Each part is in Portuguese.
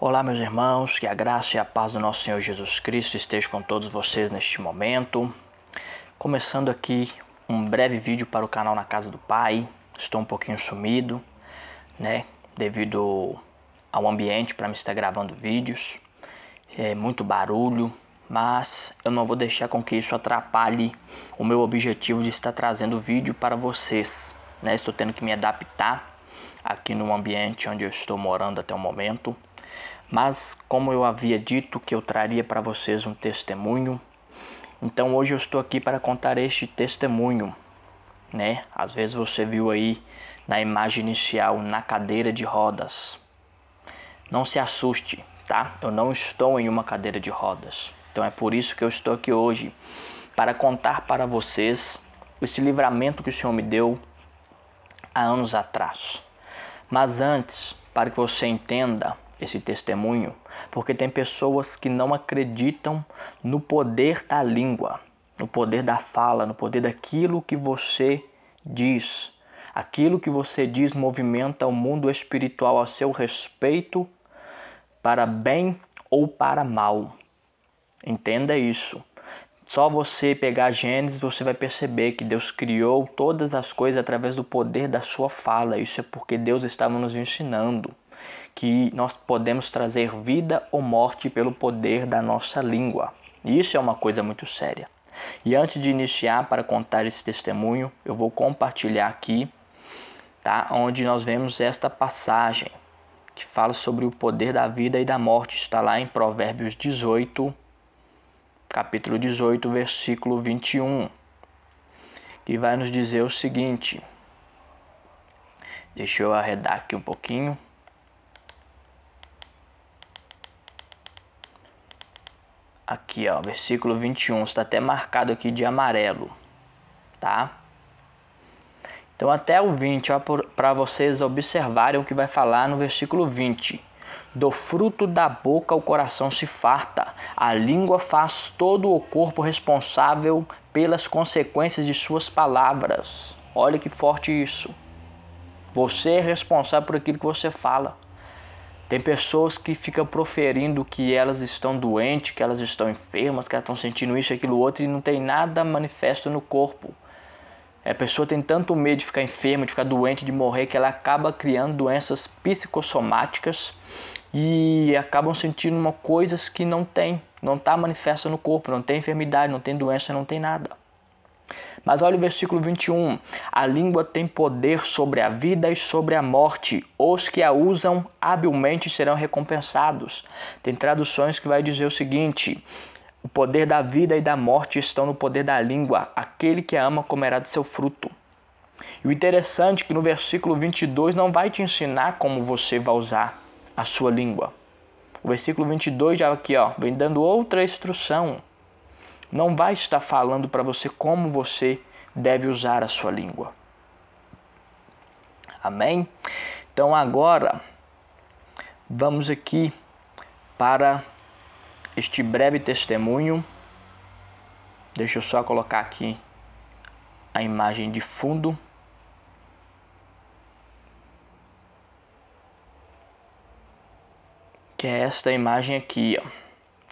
Olá, meus irmãos, que a graça e a paz do nosso Senhor Jesus Cristo estejam com todos vocês neste momento. Começando aqui um breve vídeo para o canal Na Casa do Pai. Estou um pouquinho sumido, né, devido ao ambiente para me estar gravando vídeos. É muito barulho, mas eu não vou deixar com que isso atrapalhe o meu objetivo de estar trazendo vídeo para vocês. Né? Estou tendo que me adaptar aqui no ambiente onde eu estou morando até o momento mas, como eu havia dito que eu traria para vocês um testemunho, então hoje eu estou aqui para contar este testemunho, né? Às vezes você viu aí na imagem inicial na cadeira de rodas. Não se assuste, tá? Eu não estou em uma cadeira de rodas. Então é por isso que eu estou aqui hoje para contar para vocês esse livramento que o Senhor me deu há anos atrás. Mas antes, para que você entenda esse testemunho, porque tem pessoas que não acreditam no poder da língua, no poder da fala, no poder daquilo que você diz. Aquilo que você diz movimenta o mundo espiritual a seu respeito, para bem ou para mal. Entenda isso. Só você pegar Gênesis, você vai perceber que Deus criou todas as coisas através do poder da sua fala. Isso é porque Deus estava nos ensinando que nós podemos trazer vida ou morte pelo poder da nossa língua. isso é uma coisa muito séria. E antes de iniciar para contar esse testemunho, eu vou compartilhar aqui, tá? Onde nós vemos esta passagem que fala sobre o poder da vida e da morte, está lá em Provérbios 18, capítulo 18, versículo 21, que vai nos dizer o seguinte. Deixa eu arredar aqui um pouquinho. aqui, ó, versículo 21, está até marcado aqui de amarelo, tá? Então, até o 20, para vocês observarem o que vai falar no versículo 20. Do fruto da boca o coração se farta, a língua faz todo o corpo responsável pelas consequências de suas palavras. Olha que forte isso. Você é responsável por aquilo que você fala. Tem pessoas que ficam proferindo que elas estão doentes, que elas estão enfermas, que elas estão sentindo isso, aquilo, outro e não tem nada manifesto no corpo. A pessoa tem tanto medo de ficar enferma, de ficar doente, de morrer, que ela acaba criando doenças psicossomáticas e acabam sentindo uma coisas que não tem, não está manifesta no corpo, não tem enfermidade, não tem doença, não tem nada. Mas olha o versículo 21. A língua tem poder sobre a vida e sobre a morte. Os que a usam habilmente serão recompensados. Tem traduções que vai dizer o seguinte: o poder da vida e da morte estão no poder da língua. Aquele que a ama comerá de seu fruto. E o interessante é que no versículo 22 não vai te ensinar como você vai usar a sua língua. O versículo 22 já aqui, ó, vem dando outra instrução não vai estar falando para você como você deve usar a sua língua. Amém? Então agora vamos aqui para este breve testemunho. Deixa eu só colocar aqui a imagem de fundo. Que é esta imagem aqui, ó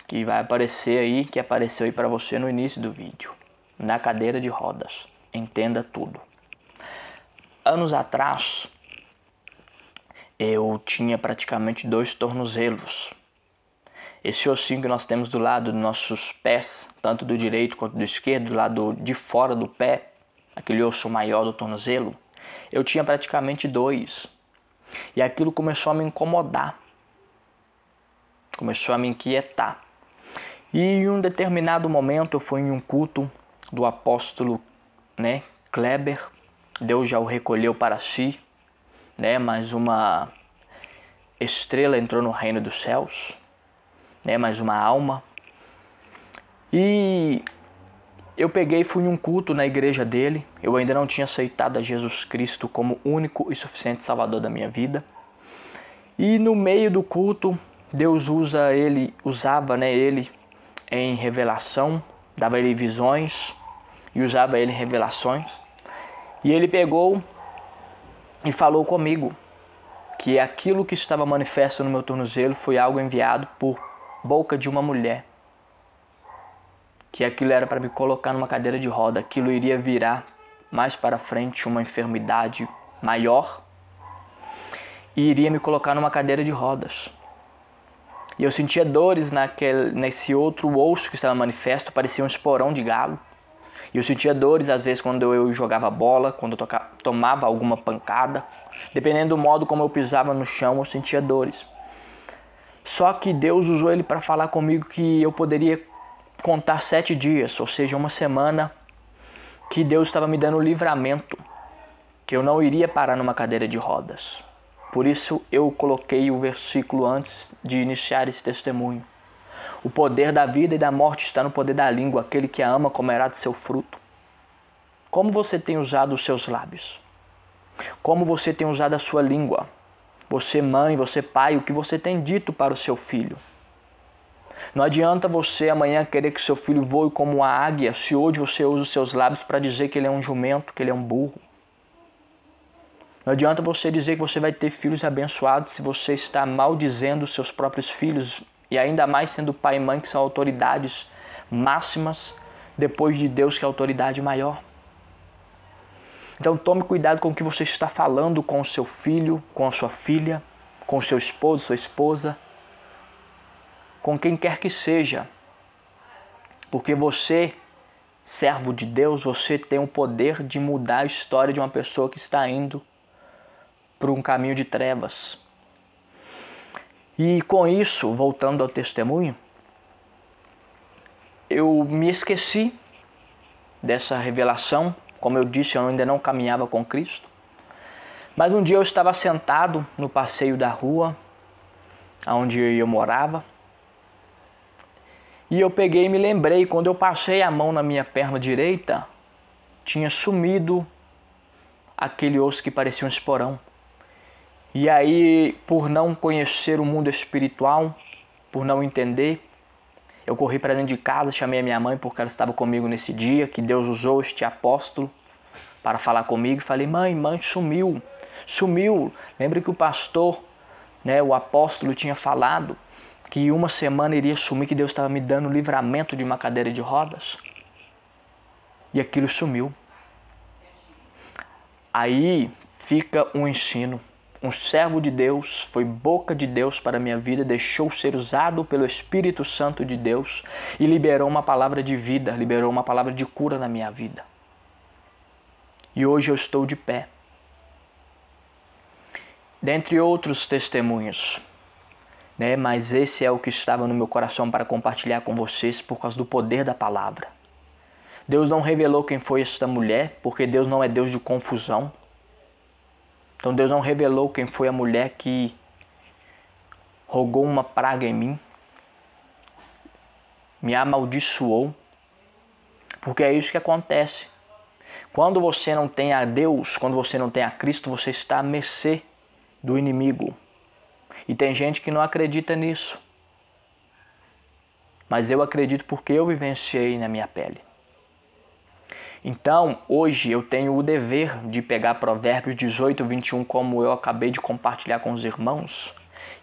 que vai aparecer aí, que apareceu aí para você no início do vídeo, na cadeira de rodas. Entenda tudo. Anos atrás, eu tinha praticamente dois tornozelos. Esse ossinho que nós temos do lado dos nossos pés, tanto do direito quanto do esquerdo, do lado de fora do pé, aquele osso maior do tornozelo, eu tinha praticamente dois. E aquilo começou a me incomodar, começou a me inquietar. E em um determinado momento eu fui em um culto do apóstolo, né, Kleber. Deus já o recolheu para si, né, Mais uma estrela entrou no reino dos céus, né, mais uma alma. E eu peguei e fui em um culto na igreja dele. Eu ainda não tinha aceitado a Jesus Cristo como único e suficiente Salvador da minha vida. E no meio do culto, Deus usa ele, usava né, ele em revelação, dava ele visões e usava ele em revelações. E ele pegou e falou comigo que aquilo que estava manifesto no meu tornozelo foi algo enviado por boca de uma mulher. Que aquilo era para me colocar numa cadeira de roda, aquilo iria virar mais para frente uma enfermidade maior e iria me colocar numa cadeira de rodas. E eu sentia dores naquele, nesse outro osso que estava manifesto, parecia um esporão de galo. E eu sentia dores às vezes quando eu jogava bola, quando eu tocava, tomava alguma pancada. Dependendo do modo como eu pisava no chão, eu sentia dores. Só que Deus usou ele para falar comigo que eu poderia contar sete dias, ou seja, uma semana, que Deus estava me dando livramento, que eu não iria parar numa cadeira de rodas. Por isso eu coloquei o versículo antes de iniciar esse testemunho. O poder da vida e da morte está no poder da língua, aquele que a ama comerá de seu fruto. Como você tem usado os seus lábios? Como você tem usado a sua língua? Você, mãe, você, pai, o que você tem dito para o seu filho? Não adianta você amanhã querer que seu filho voe como uma águia se hoje você usa os seus lábios para dizer que ele é um jumento, que ele é um burro. Não adianta você dizer que você vai ter filhos abençoados se você está maldizendo seus próprios filhos e ainda mais sendo pai e mãe que são autoridades máximas depois de Deus que é a autoridade maior. Então tome cuidado com o que você está falando com o seu filho, com a sua filha, com seu esposo, sua esposa, com quem quer que seja. Porque você, servo de Deus, você tem o poder de mudar a história de uma pessoa que está indo por um caminho de trevas. E com isso, voltando ao testemunho, eu me esqueci dessa revelação. Como eu disse, eu ainda não caminhava com Cristo. Mas um dia eu estava sentado no passeio da rua, onde eu morava, e eu peguei e me lembrei, quando eu passei a mão na minha perna direita, tinha sumido aquele osso que parecia um esporão. E aí, por não conhecer o mundo espiritual, por não entender, eu corri para dentro de casa, chamei a minha mãe porque ela estava comigo nesse dia, que Deus usou este apóstolo para falar comigo. E falei, mãe, mãe, sumiu, sumiu. Lembra que o pastor, né, o apóstolo, tinha falado que uma semana iria sumir, que Deus estava me dando livramento de uma cadeira de rodas? E aquilo sumiu. Aí fica um ensino um servo de Deus, foi boca de Deus para a minha vida, deixou ser usado pelo Espírito Santo de Deus e liberou uma palavra de vida, liberou uma palavra de cura na minha vida. E hoje eu estou de pé. Dentre outros testemunhos, né? Mas esse é o que estava no meu coração para compartilhar com vocês por causa do poder da palavra. Deus não revelou quem foi esta mulher, porque Deus não é Deus de confusão, então Deus não revelou quem foi a mulher que rogou uma praga em mim, me amaldiçoou, porque é isso que acontece. Quando você não tem a Deus, quando você não tem a Cristo, você está à mercê do inimigo. E tem gente que não acredita nisso. Mas eu acredito porque eu vivenciei na minha pele. Então, hoje eu tenho o dever de pegar Provérbios 18, 21, como eu acabei de compartilhar com os irmãos,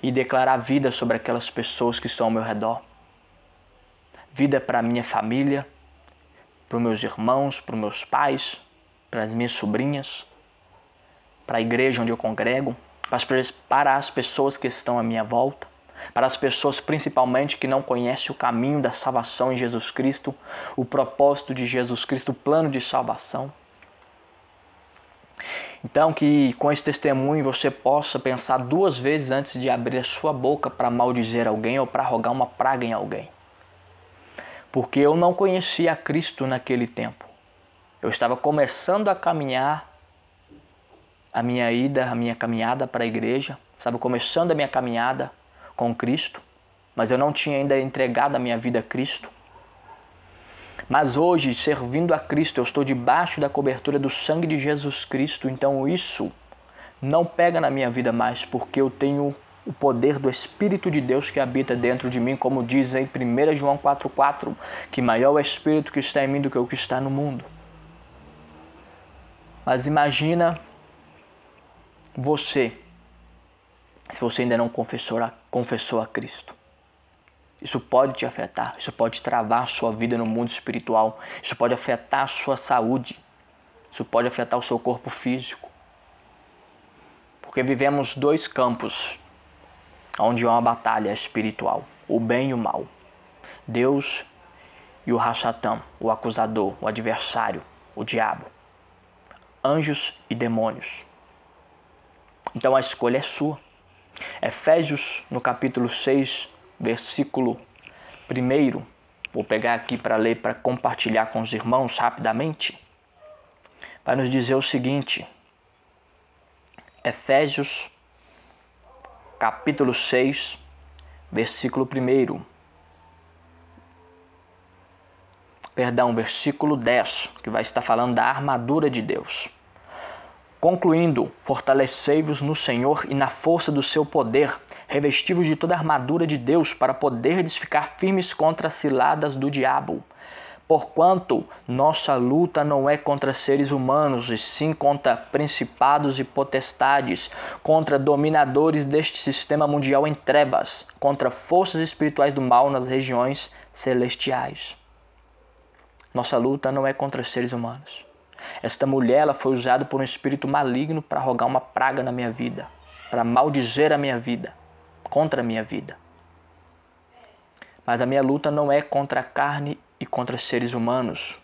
e declarar vida sobre aquelas pessoas que estão ao meu redor. Vida para minha família, para os meus irmãos, para os meus pais, para as minhas sobrinhas, para a igreja onde eu congrego, para as pessoas que estão à minha volta. Para as pessoas, principalmente, que não conhecem o caminho da salvação em Jesus Cristo, o propósito de Jesus Cristo, o plano de salvação. Então, que com esse testemunho você possa pensar duas vezes antes de abrir a sua boca para maldizer alguém ou para rogar uma praga em alguém. Porque eu não conhecia Cristo naquele tempo. Eu estava começando a caminhar a minha ida, a minha caminhada para a igreja, estava começando a minha caminhada com Cristo, mas eu não tinha ainda entregado a minha vida a Cristo. Mas hoje, servindo a Cristo, eu estou debaixo da cobertura do sangue de Jesus Cristo, então isso não pega na minha vida mais, porque eu tenho o poder do Espírito de Deus que habita dentro de mim, como diz em 1 João 4,4, que maior é o Espírito que está em mim do que o que está no mundo. Mas imagina você você ainda não confessou a, confessou a Cristo. Isso pode te afetar, isso pode travar a sua vida no mundo espiritual, isso pode afetar a sua saúde, isso pode afetar o seu corpo físico. Porque vivemos dois campos onde há uma batalha espiritual, o bem e o mal. Deus e o Rachatã, o acusador, o adversário, o diabo. Anjos e demônios. Então a escolha é sua. Efésios, no capítulo 6, versículo 1, vou pegar aqui para ler, para compartilhar com os irmãos rapidamente, vai nos dizer o seguinte. Efésios, capítulo 6, versículo 1. Perdão, versículo 10, que vai estar falando da armadura de Deus. Concluindo, fortalecei-vos no Senhor e na força do seu poder, revesti-vos de toda a armadura de Deus para poderdes ficar firmes contra as ciladas do diabo. Porquanto nossa luta não é contra seres humanos, e sim contra principados e potestades, contra dominadores deste sistema mundial em trevas, contra forças espirituais do mal nas regiões celestiais. Nossa luta não é contra seres humanos. Esta mulher ela foi usada por um espírito maligno para rogar uma praga na minha vida, para maldizer a minha vida, contra a minha vida. Mas a minha luta não é contra a carne e contra os seres humanos,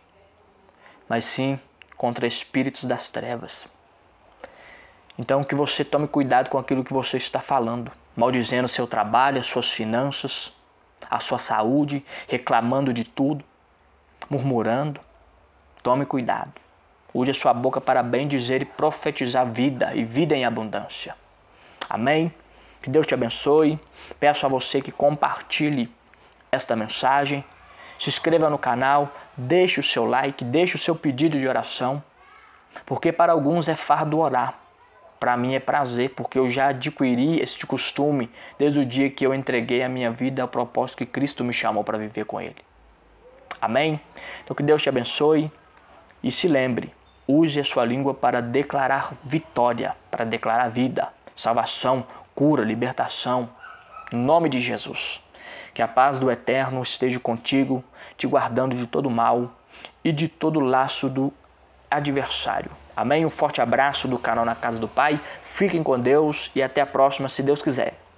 mas sim contra espíritos das trevas. Então que você tome cuidado com aquilo que você está falando, maldizendo seu trabalho, as suas finanças, a sua saúde, reclamando de tudo, murmurando. Tome cuidado. Use a sua boca para bem dizer e profetizar vida e vida em abundância. Amém? Que Deus te abençoe. Peço a você que compartilhe esta mensagem. Se inscreva no canal, deixe o seu like, deixe o seu pedido de oração, porque para alguns é fardo orar. Para mim é prazer, porque eu já adquiri este costume desde o dia que eu entreguei a minha vida ao propósito que Cristo me chamou para viver com Ele. Amém? Então que Deus te abençoe e se lembre, Use a sua língua para declarar vitória, para declarar vida, salvação, cura, libertação. Em nome de Jesus. Que a paz do Eterno esteja contigo, te guardando de todo mal e de todo laço do adversário. Amém? Um forte abraço do canal Na Casa do Pai. Fiquem com Deus e até a próxima, se Deus quiser.